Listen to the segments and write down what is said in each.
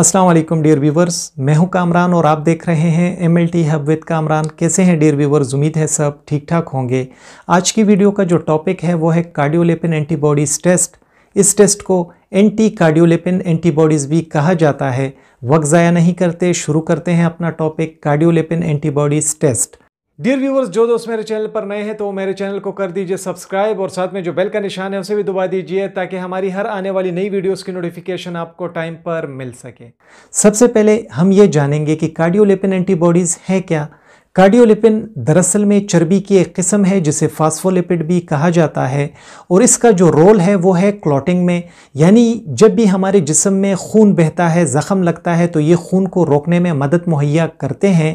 अस्सलाम वालेकुम dear viewers मैं हूं कामरान और आप देख रहे हैं M L T hub with Kamran कैसे हैं डियर व्यूवर्स उम्मीद है सब ठीक ठाक होंगे आज की वीडियो का जो टॉपिक है वो है कार्डियोलेपिन एंटीबॉडीज़ टेस्ट इस टेस्ट को एंटी कार्डियोलेपिन एंटीबॉडीज़ भी कहा जाता है वक्त ज़ाया नहीं करते शुरू करते हैं अपना topic cardiolipin antibodies test dear viewers जो दोस्त मेरे चैनल पर नए हैं तो मेरे चैनल को कर दीजिए सब्सक्राइब और साथ में जो बेल का निशान है उसे भी दबा दीजिए ताकि हमारी हर आने वाली नई वीडियोस की नोटिफिकेशन आपको टाइम पर मिल सके सबसे पहले हम ये जानेंगे कि कार्डियोलेपिन एंटीबॉडीज़ है क्या कार्डियोलिपिन दरअसल में चर्बी की एक किस्म है जिसे फास्फोलिपिड भी कहा जाता है और इसका जो रोल है वो है क्लॉटिंग में यानी जब भी हमारे जिसम में खून बहता है ज़ख़म लगता है तो ये खून को रोकने में मदद मुहैया करते हैं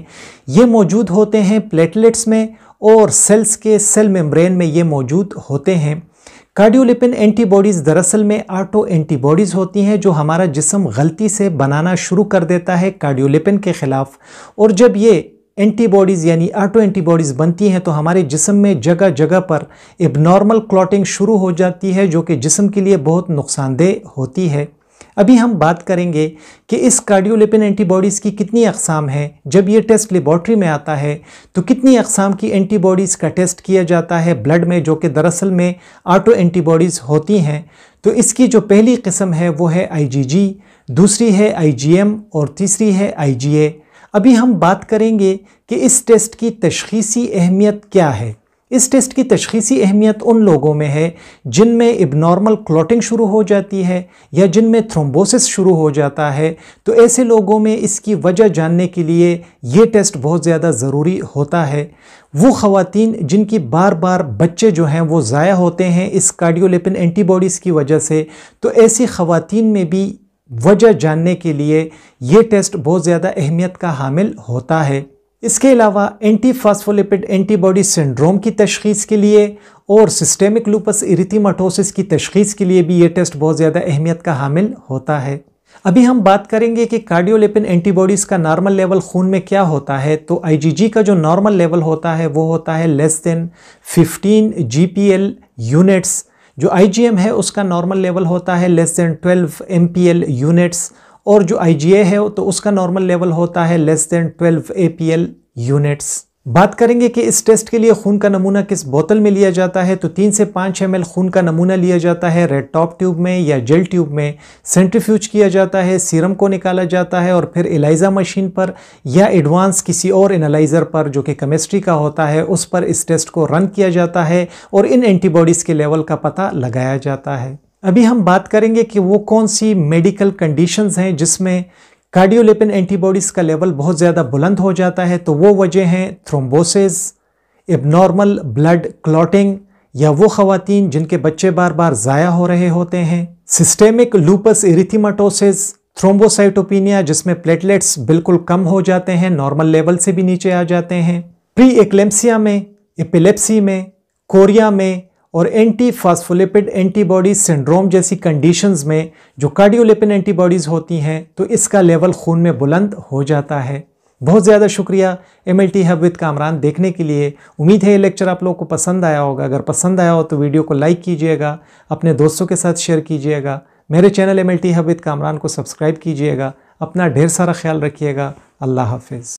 ये मौजूद होते हैं प्लेटलेट्स में और सेल्स के सेल मेम्ब्रेन में ये मौजूद होते हैं कार्डियोलिपिन एंटीबॉडीज़ दरअसल में आटो एंटीबॉडीज़ होती हैं जो हमारा जिसम गलती से बनाना शुरू कर देता है कार्डियोलिपिन के ख़िलाफ़ और जब ये एंटीबॉडीज़ यानी ऑटो एंटीबॉडीज़ बनती हैं तो हमारे जिसम में जगह जगह पर एबनॉर्मल क्लॉटिंग शुरू हो जाती है जो कि जिसम के लिए बहुत नुकसानदेह होती है अभी हम बात करेंगे कि इस कार्डियोलिपिन एंटीबॉडीज़ की कितनी अकसाम हैं जब ये टेस्ट लेबॉर्ट्री में आता है तो कितनी अकसाम की एंटीबॉडीज़ का टेस्ट किया जाता है ब्लड में जो कि दरअसल में ऑटो एंटीबॉडीज़ होती हैं तो इसकी जो पहली किस्म है वो है आईजीजी दूसरी है आईजीएम और तीसरी है आईजीए अभी हम बात करेंगे कि इस टेस्ट की तशखीसी अहमियत क्या है इस टेस्ट की तशखीसी अहमियत उन लोगों में है जिनमें इबनॉर्मल क्लॉटिंग शुरू हो जाती है या जिनमें थ्रोम्बोसिस शुरू हो जाता है तो ऐसे लोगों में इसकी वजह जानने के लिए ये टेस्ट बहुत ज़्यादा ज़रूरी होता है वो ख़वातीन जिनकी बार बार बच्चे जो हैं वो ज़ाया होते हैं इस कार्डियोलिपिन एंटीबॉडीज़ की वजह से तो ऐसी ख़वातीन में भी वजह जानने के लिए ये टेस्ट बहुत ज़्यादा अहमियत का हामिल होता है इसके अलावा एंटी फास्फोलिपिड एंटीबॉडी सिंड्रोम की तशखीस के लिए और सिस्टेमिक लूपस इरिथीमाटोसिस की तशखीस के लिए भी ये टेस्ट बहुत ज़्यादा अहमियत का हामिल होता है अभी हम बात करेंगे कि कार्डियोलिपिन एंटीबॉडीज़ का नॉर्मल लेवल खून में क्या होता है तो आईजीजी का जो नॉर्मल लेवल होता है वो होता है लेस देन 15 जीपीएल यूनिट्स जो आई है उसका नॉर्मल लेवल होता है less than twelve M units और जो आई है तो उसका नॉर्मल लेवल होता है less than twelve A units बात करेंगे कि इस टेस्ट के लिए खून का नमूना किस बोतल में लिया जाता है तो तीन से पाँच एम खून का नमूना लिया जाता है रेड टॉप ट्यूब में या जेल ट्यूब में सेंट्रीफ्यूज किया जाता है सीरम को निकाला जाता है और फिर एलाइजा मशीन पर या एडवांस किसी और एनालाइज़र पर जो कि केमिस्ट्री का होता है उस पर इस टेस्ट को रन किया जाता है और इन एंटीबॉडीज़ के लेवल का पता लगाया जाता है अभी हम बात करेंगे कि वो कौन सी मेडिकल कंडीशंस हैं जिसमें कार्डियोलिपिन एंटीबॉडीज़ का लेवल बहुत ज़्यादा बुलंद हो जाता है तो वो वजह हैं थ्रोम्बोसिस एबनॉर्मल ब्लड क्लॉटिंग या वो खातन जिनके बच्चे बार बार ज़ाया हो रहे होते हैं सिस्टेमिक लूपस इरिथीमाटोसिस थ्रोम्बोसाइटोपिनिया जिसमें प्लेटलेट्स बिल्कुल कम हो जाते हैं नॉर्मल लेवल से भी नीचे आ जाते हैं प्री एक्लेम्सिया में एपिलेप्सी में कोरिया में और एंटी फास्फोलिपिड एंटीबॉडीज सिंड्रोम जैसी कंडीशंस में जो कार्डियोलिपिन एंटीबॉडीज़ होती हैं तो इसका लेवल खून में बुलंद हो जाता है बहुत ज़्यादा शुक्रिया M L T hub with Kamran देखने के लिए उम्मीद है ये लेक्चर आप लोगों को पसंद आया होगा अगर पसंद आया हो तो वीडियो को लाइक कीजिएगा अपने दोस्तों के साथ शेयर कीजिएगा मेरे channel M L T hub with Kamran को सब्सक्राइब कीजिएगा अपना ढेर सारा ख्याल रखिएगा अल्लाह हाफिज़